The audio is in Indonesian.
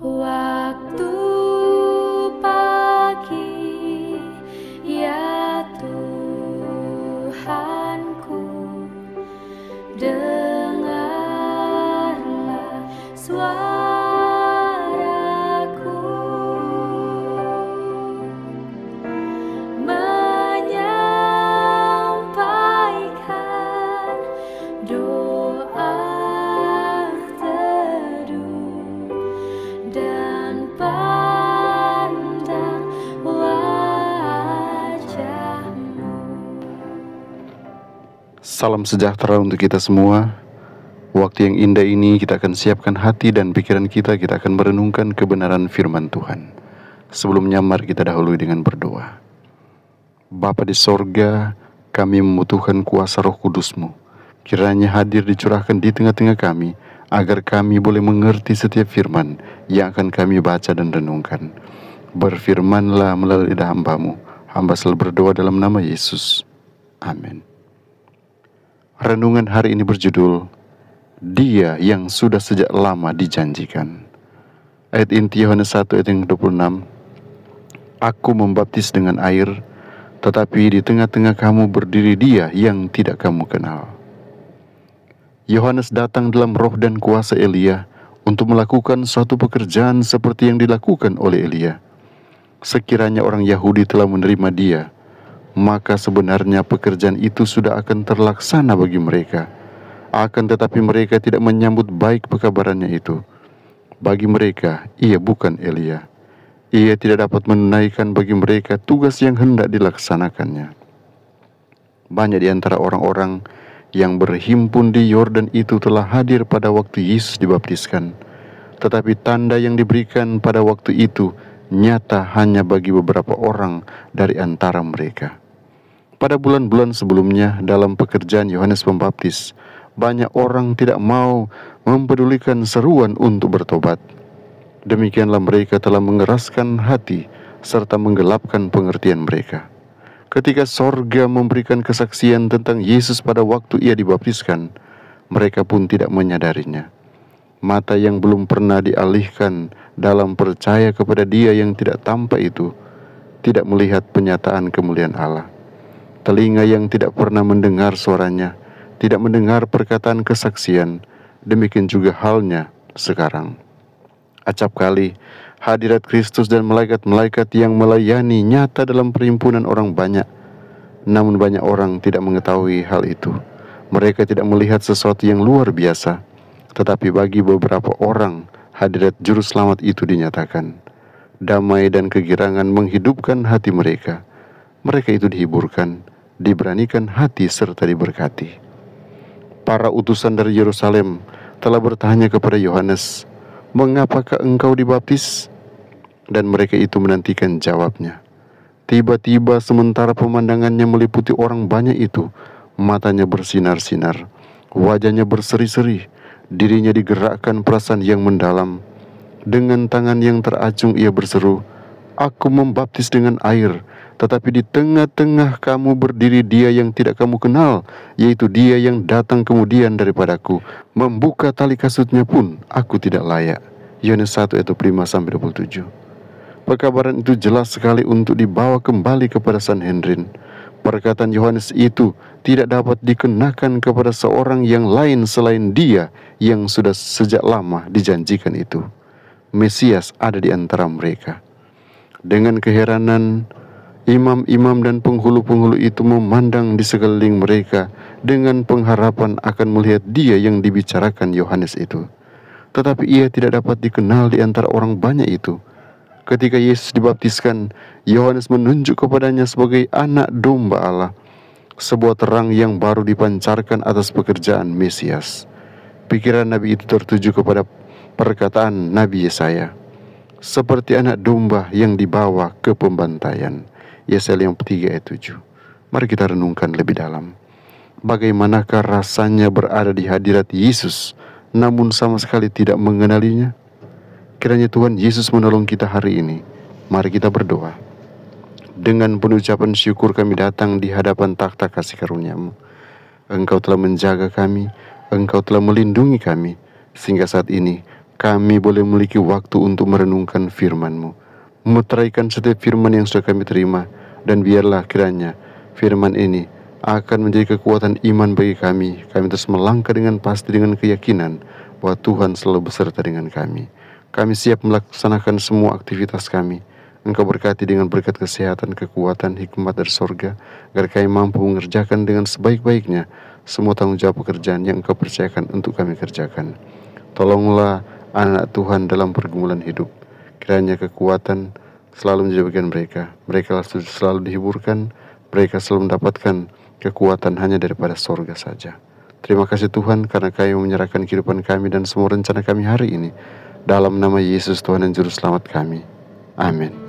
Why Salam sejahtera untuk kita semua. Waktu yang indah ini kita akan siapkan hati dan pikiran kita, kita akan merenungkan kebenaran firman Tuhan. Sebelumnya mari kita dahului dengan berdoa. Bapa di sorga, kami membutuhkan kuasa roh kudusmu. Kiranya hadir dicurahkan di tengah-tengah kami, agar kami boleh mengerti setiap firman yang akan kami baca dan renungkan. Berfirmanlah melalui hambamu. Hamba selalu berdoa dalam nama Yesus. Amin. Renungan hari ini berjudul Dia yang sudah sejak lama dijanjikan. Ayat inti Yohanes 1 ayat yang 26. Aku membaptis dengan air, tetapi di tengah-tengah kamu berdiri dia yang tidak kamu kenal. Yohanes datang dalam roh dan kuasa Elia untuk melakukan suatu pekerjaan seperti yang dilakukan oleh Elia. Sekiranya orang Yahudi telah menerima dia, maka sebenarnya pekerjaan itu sudah akan terlaksana bagi mereka. Akan tetapi mereka tidak menyambut baik pekabarannya itu. Bagi mereka, ia bukan Elia. Ia tidak dapat menunaikan bagi mereka tugas yang hendak dilaksanakannya. Banyak di antara orang-orang yang berhimpun di Yordan itu telah hadir pada waktu Yesus dibaptiskan. Tetapi tanda yang diberikan pada waktu itu nyata hanya bagi beberapa orang dari antara mereka. Pada bulan-bulan sebelumnya dalam pekerjaan Yohanes Pembaptis, banyak orang tidak mau mempedulikan seruan untuk bertobat. Demikianlah mereka telah mengeraskan hati serta menggelapkan pengertian mereka. Ketika sorga memberikan kesaksian tentang Yesus pada waktu ia dibaptiskan, mereka pun tidak menyadarinya. Mata yang belum pernah dialihkan dalam percaya kepada dia yang tidak tampak itu, tidak melihat penyataan kemuliaan Allah telinga yang tidak pernah mendengar suaranya, tidak mendengar perkataan kesaksian, demikian juga halnya sekarang. Acap kali, hadirat Kristus dan malaikat-malaikat yang melayani nyata dalam perhimpunan orang banyak, namun banyak orang tidak mengetahui hal itu. Mereka tidak melihat sesuatu yang luar biasa, tetapi bagi beberapa orang, hadirat Juru Selamat itu dinyatakan. Damai dan kegirangan menghidupkan hati mereka. Mereka itu dihiburkan diberanikan hati serta diberkati. Para utusan dari Yerusalem telah bertanya kepada Yohanes, "Mengapakah engkau dibaptis?" Dan mereka itu menantikan jawabnya. Tiba-tiba sementara pemandangannya meliputi orang banyak itu, matanya bersinar-sinar, wajahnya berseri-seri, dirinya digerakkan perasaan yang mendalam. Dengan tangan yang teracung ia berseru, Aku membaptis dengan air, tetapi di tengah-tengah kamu berdiri dia yang tidak kamu kenal, yaitu dia yang datang kemudian daripadaku. Membuka tali kasutnya pun aku tidak layak. Yohanes 1 ayat 5 sampai 27. Perkabaran itu jelas sekali untuk dibawa kembali kepada Sanhedrin. Perkataan Yohanes itu tidak dapat dikenakan kepada seorang yang lain selain dia yang sudah sejak lama dijanjikan itu. Mesias ada di antara mereka. Dengan keheranan, Imam-imam dan penghulu-penghulu itu memandang di sekeliling mereka dengan pengharapan akan melihat dia yang dibicarakan Yohanes itu. Tetapi ia tidak dapat dikenal di antara orang banyak itu. Ketika Yesus dibaptiskan, Yohanes menunjuk kepadanya sebagai anak domba Allah, sebuah terang yang baru dipancarkan atas pekerjaan Mesias. Pikiran Nabi itu tertuju kepada perkataan Nabi Yesaya, seperti anak domba yang dibawa ke pembantaian. Yesaya yang ketiga ayat 7. Mari kita renungkan lebih dalam. Bagaimanakah rasanya berada di hadirat Yesus namun sama sekali tidak mengenalinya? Kiranya Tuhan Yesus menolong kita hari ini. Mari kita berdoa. Dengan penuh ucapan syukur kami datang di hadapan takhta kasih karuniamu. Engkau telah menjaga kami, Engkau telah melindungi kami, sehingga saat ini kami boleh memiliki waktu untuk merenungkan firman-Mu. Meteraikan setiap firman yang sudah kami terima, dan biarlah kiranya firman ini akan menjadi kekuatan iman bagi kami. Kami terus melangkah dengan pasti dengan keyakinan bahwa Tuhan selalu beserta dengan kami. Kami siap melaksanakan semua aktivitas kami. Engkau berkati dengan berkat kesehatan, kekuatan, hikmat dari sorga, agar kami mampu mengerjakan dengan sebaik-baiknya semua tanggung jawab pekerjaan yang Engkau percayakan untuk kami kerjakan. Tolonglah anak Tuhan dalam pergumulan hidup. Kiranya kekuatan, selalu menjadi bagian mereka. Mereka selalu dihiburkan, mereka selalu mendapatkan kekuatan hanya daripada sorga saja. Terima kasih Tuhan karena kami menyerahkan kehidupan kami dan semua rencana kami hari ini. Dalam nama Yesus Tuhan dan Juru Selamat kami. Amin.